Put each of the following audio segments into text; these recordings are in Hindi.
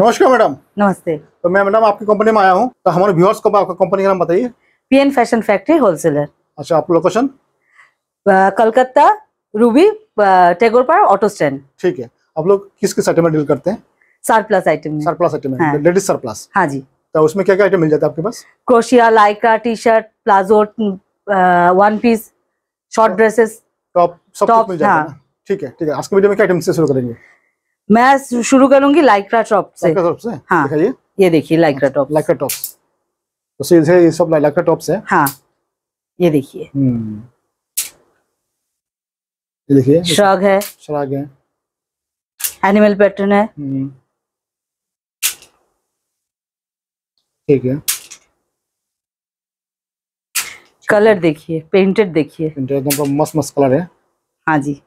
नमस्कार मैडम नमस्ते तो मैं मैडम आपकी कंपनी में आया हूँ तो हमारे व्यूअर्स को आपका कंपनी का नाम बताइए पीएन फैशन फैक्ट्री होलसेलर अच्छा आप लोकेशन कलकत्ता रूबी टेगोर पार ऑटो स्टैंड ठीक है आप लोग किस किस आइटम में डील करते हैं surplus item surplus item ladies surplus हाँ जी तो उसमें क्या क्या आइटम मिल जाता है आपके पास crochet lycra T shirt palazzo one piece short dresses top सब कुछ मिल जाता है हाँ। ठीक है ठीक है आज के वीडियो में क्या आइटम से शुरू करेंगे मैं शुरू करूंगी लाइक्रा टॉप से लाइक्रा से हाँ।, तो हाँ ये देखिए लाइक्रा टॉप लाइक्रा टॉप तो ये सब लाइक्रा टॉप से हाँ ये देखिए ये देखिए श्रग है श्रग है एनिमल पैटर्न है हम्म। ठीक है कलर देखिए पेंटेड देखिए पेंटेड मस्त मस्त कलर है हाँ जी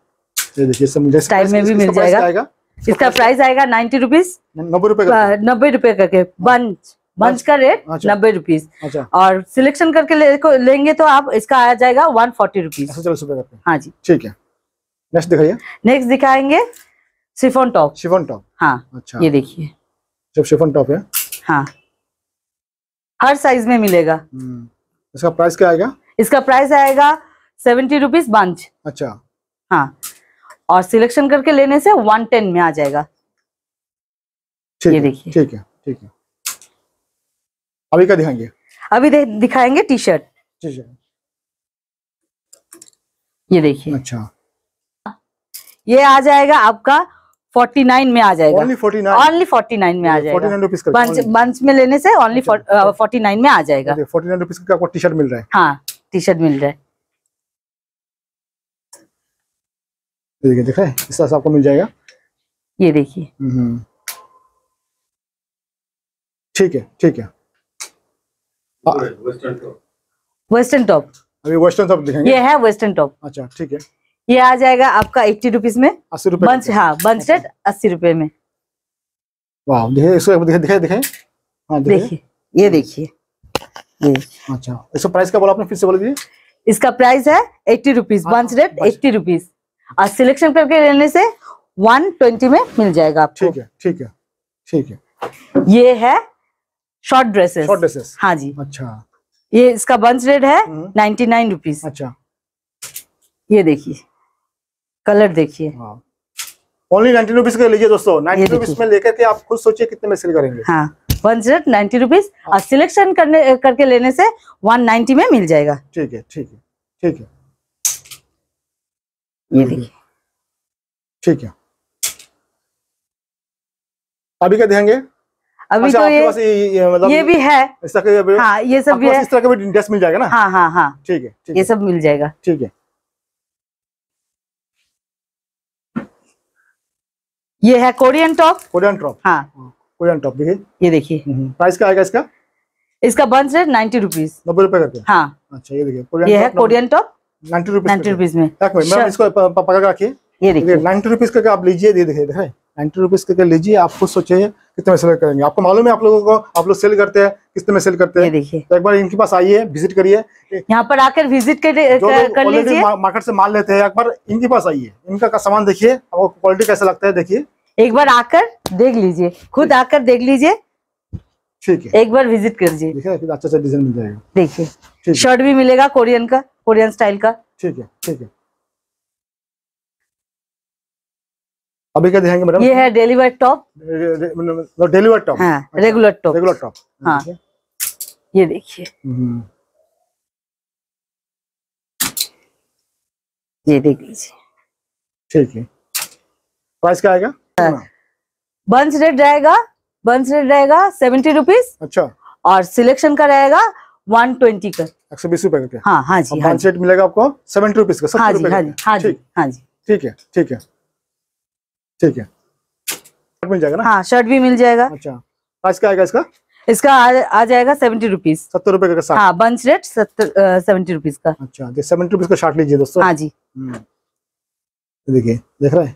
ये देखिए सब स्टाइल में भी मिल जाएगा इसका प्राइस आएगा नाइन्टी रुपीज नब्बे रुपए हाँ, नब्बे रुपए हाँ। अच्छा। अच्छा। करके बंच बंच का रेट नब्बे रुपीज और सिलेक्शन करके लेंगे तो आप इसका आ जाएगा वन फोर्टी रुपीज हाँ जी ठीक है नेक्स्ट दिखाइए नेक्स्ट दिखाएंगे शिफोन टॉप शिफोन टॉप हाँ अच्छा ये देखिए जब शिफोन टॉप है हाँ हर साइज में मिलेगा हम्म। इसका प्राइस क्या आएगा इसका प्राइस आएगा सेवेंटी रुपीज बंच अच्छा हाँ और सिलेक्शन करके लेने से वन टेन में आ जाएगा ये देखिए ठीक है ठीक है अभी क्या दिखाएंगे अभी दे, दिखाएंगे टी शर्ट ये देखिए अच्छा ये आ जाएगा आपका 49 में आ जाएगा ओनली 49 ओनली 49 में आ जाएगा 49 रुपीस बंच में लेने से ओनली 49 में आ जाएगा 49 रुपीस का आपको टी-शर्ट मिल रहा है हाँ टी-शर्ट मिल रहा है देखिए दिख रहा है इस तरह से आपको मिल जाएगा ये देखिए हम्म। ठीक है ठीक है वेस्टर्न हाँ। टॉप अभी वेस्टर्न टॉप दिखाएंगे ये है वेस्टर्न टॉप अच्छा ठीक है ये आ जाएगा आपका एट्टी रुपीज में अस्सी रुपए बंच हाँ बंच सेट अस्सी रुपए में वाह देखिए इसको दिखाए दिखाए दिखाए हाँ देखिए ये देखिए ये अच्छा इसका प्राइस क्या बोला आपने फिर से बोल दीजिए इसका प्राइस है eighty rupees bunch rate eighty rupees और सिलेक्शन करके लेने से 120 में मिल जाएगा आपको ठीक है ठीक है ठीक है ये है शॉर्ट ड्रेसेस शॉर्ट ड्रेसेस हाँ जी अच्छा ये इसका बंच रेट है नाइन्टी नाइन रुपीज अच्छा ये देखिए कलर देखिए ओनली नाइन्टी रुपीज का लीजिए दोस्तों नाइन्टी रुपीज में लेकर के आप खुद सोचिए कितने में सेल करेंगे हाँ वन जीरो नाइन्टी रुपीज और सिलेक्शन करने करके लेने से वन नाइन्टी में मिल जाएगा ठीक है ठीक है ठीक है ये हम्म, हम्म। देखिए ठीक है अभी क्या देंगे अभी अच्छा, तो ये, ये, मतलब ये भी है इस तरह के हाँ, ये सब भी है इस तरह का भी ड्रेस मिल जाएगा ना हाँ हाँ हाँ ठीक है ठीक ये सब मिल जाएगा ठीक है ये है कोरियन टॉप कोरियन टॉप हाँ कोरियन टॉप देखिए ये देखिए प्राइस हम्म, क्या आएगा इसका इसका बंस रेट नाइन्टी रुपीज नब्बे रुपए करके हाँ अच्छा ये देखिए ये है Korean top ninety rupees ninety rupees में मैम इसको पकड़ के रखिए ये देखिए नाइन्टी रुपीज करके आप लीजिए दे देखिए देखिए नाइन्टी रुपीज करके लीजिए आप खुद सोचिए कितने में सेल करेंगे आपको मालूम है आप लोगों को आप लोग सेल करते हैं कितने में सेल करते हैं देखिए तो एक बार इनके पास आइए विजिट करिए यहाँ पर आकर विजिट कर, कर लीजिए मार्केट से माल लेते हैं एक बार इनके पास आइए इनका का सामान देखिए आपको क्वालिटी कैसा लगता है देखिए एक बार आकर देख लीजिए खुद आकर देख लीजिए ठीक है एक बार विजिट कर करिए अच्छा अच्छा डिजाइन मिल जाएगा देखिए शर्ट भी मिलेगा कोरियन का कोरियन स्टाइल का ठीक है ठीक है अभी क्या दिखाएंगे मैडम ये है डेलीवर टॉप डेलीवर टॉप हाँ रेगुलर टॉप रेगुलर टॉप हाँ ये देखिए हम्म। ये देख लीजिए ठीक है प्राइस क्या आएगा बंस हाँ। रेट रहेगा बंस रेट रहेगा सेवेंटी रुपीज अच्छा और सिलेक्शन का रहेगा वन ट्वेंटी का एक सौ बीस रूपए का हाँ हाँ जी हाँ सेट मिलेगा आपको सेवेंटी रुपीज हाँ का हाँ जी हाँ जी हाँ जी हाँ जी ठीक है ठीक है ठीक है मिल जाएगा ना हाँ शर्ट भी मिल जाएगा अच्छा प्राइस क्या आएगा इसका इसका आ, आ जाएगा सेवेंटी रुपीज सत्तर रुपए का हाँ बंच रेट सत्तर सेवेंटी रुपीज का अच्छा सेवेंटी रुपीज का शर्ट लीजिए दोस्तों हाँ जी हम्म। देखिए देख रहे हैं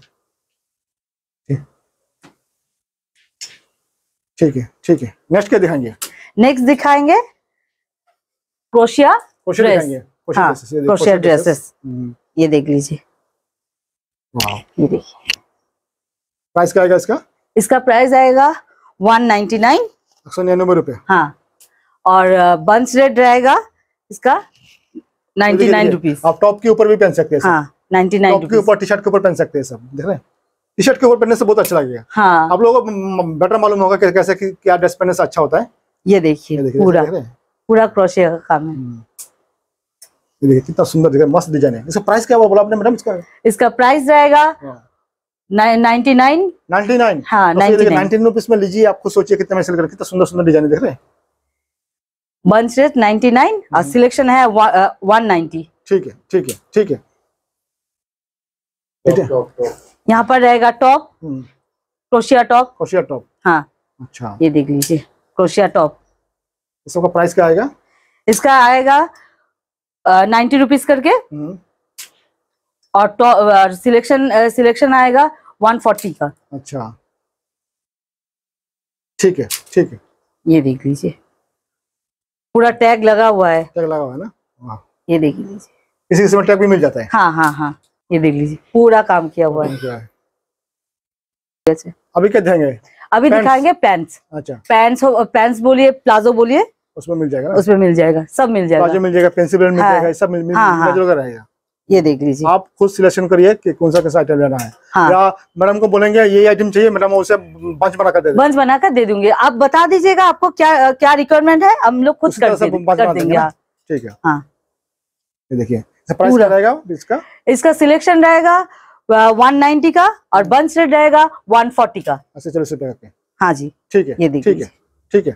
ठीक है ठीक है नेक्स्ट क्या दिखाएंगे नेक्स्ट दिखाएंगे क्रोशिया क्रोशिया ड्रेसेस ये देख लीजिए ये देखिए प्राइस क्या इसका इसका प्राइस आएगा वन नाइनटी नाइन सौ रुपए हाँ और बंस रेड रहेगा इसका नाइन आप टॉप के ऊपर भी पहन सकते हैं हाँ, के ऊपर टी शर्ट के ऊपर पहन सकते हैं सब देख रहे हैं टी शर्ट के ऊपर पहनने से बहुत अच्छा लगेगा हाँ आप लोगों को बेटर मालूम होगा कैसे क्या ड्रेस पहनने से अच्छा होता है ये देखिए पूरा पूरा क्रोशिया का काम है हम्म। देखिए कितना सुंदर दिखा मस्त डिजाइन है इसका प्राइस क्या बोला आपने मैडम इसका इसका प्राइस रहेगा हाँ नाइनटी हाँ, तो लीजिए आपको सोचिए कितने में सेल कितना सुंदर सुंदर डिजाइन देख रहे हैं बंच रेट नाइनटी नाइन है ठीक है ठीक है ठीक है यहाँ पर रहेगा top crochet top crochet top हाँ अच्छा ये देख लीजिए क्रोशिया टॉप इस सबका प्राइस क्या आएगा इसका आएगा नाइन्टी रुपीज करके हम्म। और सिलेक्शन सिलेक्शन आएगा वन फोर्टी का अच्छा ठीक है ठीक है ये देख लीजिए पूरा टैग लगा हुआ है टैग लगा हुआ है ना ये देख लीजिए इसी इसमें टैग भी मिल जाता है हाँ हाँ हाँ ये देख लीजिए पूरा काम किया हुआ है अभी क्या देंगे अभी दिखाएंगे पैंट्स अच्छा पैंट्स पैंट्स बोलिए प्लाजो बोलिए उसमें मिल जाएगा उसमें मिल जाएगा सब मिल जाएगा प्लाजो मिल जाएगा पेंसिल मिल हाँ। जाएगा सब मिल जाएगा हाँ, हाँ। रहेगा ये देख लीजिए आप खुद सिलेक्शन करिए कि कौन सा कैसा आइटम लेना है हाँ। या मैडम को बोलेंगे ये आइटम चाहिए मैडम उसे बंच बना कर दे बंच बना कर दे दूंगी आप बता दीजिएगा आपको क्या क्या रिक्वायरमेंट है हम लोग खुद कर, देंगे ठीक है हाँ ये देखिए इसका इसका सिलेक्शन रहेगा वन नाइन्टी का और हाँ। बंच रेट रहेगा वन फोर्टी का अच्छा चलो इसे करते हैं हाँ जी ठीक है ये देखिए ठीक है ठीक है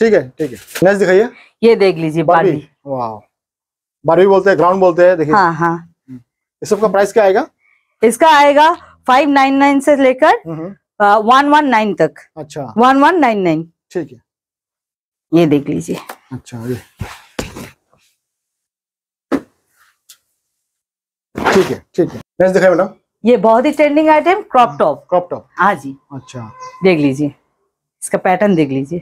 ठीक है ठीक है नेक्स्ट दिखाइए ये देख लीजिए बारहवीं वाह बारहवीं बोलते हैं ग्राउंड बोलते हैं देखिए हाँ हाँ हम्म। इस सब का प्राइस क्या आएगा इसका आएगा फाइव नाइन नाइन से लेकर वन वन नाइन तक अच्छा वन वन नाइन नाइन ठीक है ये देख लीजिए अच्छा ये ठीक है ठीक है नेक्स्ट दिखाए मैडम ये बहुत ही trending item crop top crop top हाँ जी अच्छा देख लीजिए इसका पैटर्न देख लीजिए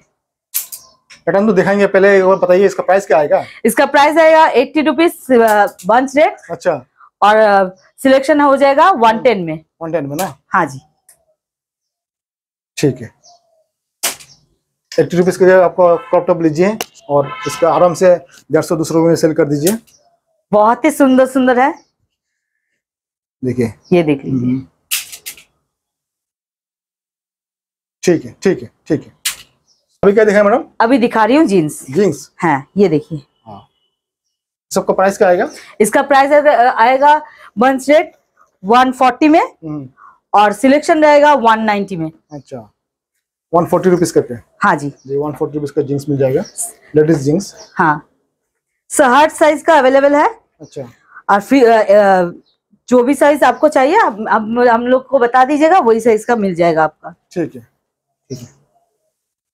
पैटर्न तो दिखाएंगे पहले और बताइए इसका प्राइस क्या आएगा इसका प्राइस आएगा एट्टी रुपीज बंच रेट अच्छा और सिलेक्शन uh, हो जाएगा वन टेन में वन टेन में ना हाँ जी ठीक है एट्टी रुपीज के आपको क्रॉप टॉप लीजिए और इसका आराम से डेढ़ सौ दो सौ रुपये में सेल कर दीजिए बहुत ही सुंदर सुंदर है देखिए ये देख लीजिए हम्म। ठीक है ठीक है ठीक है अभी क्या दिखाया मैडम अभी दिखा रही हूँ जीन्स जीन्स हाँ ये देखिए हाँ। सबका प्राइस क्या आएगा इसका प्राइस आएगा वन सेट वन फोर्टी में हम्म। और सिलेक्शन रहेगा वन नाइन्टी में अच्छा वन फोर्टी रुपीज करके हाँ जी जी वन फोर्टी रुपीज का जींस मिल जाएगा लेडीज जींस हाँ हर साइज का अवेलेबल है अच्छा और फिर जो भी साइज आपको चाहिए आप, आप हम लोग को बता दीजिएगा वही साइज का मिल जाएगा आपका ठीक है ठीक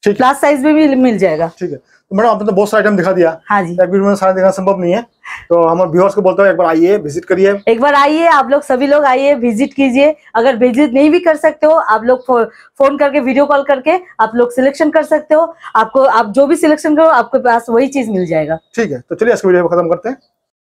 है लास्ट साइज में भी मिल जाएगा ठीक है तो मैडम आपने तो बहुत सारे आइटम दिखा दिया हाँ जी वीडियो में सारा दिखाना संभव नहीं है तो हमारे व्यूअर्स को बोलता हूँ एक बार आइए विजिट करिए एक बार आइए आप लोग सभी लोग आइए विजिट कीजिए अगर विजिट नहीं भी कर सकते हो आप लोग फो, फोन करके वीडियो कॉल करके आप लोग सिलेक्शन कर सकते हो आपको आप जो भी सिलेक्शन करो आपके पास वही चीज मिल जाएगा ठीक है तो चलिए इसको वीडियो खत्म करते हैं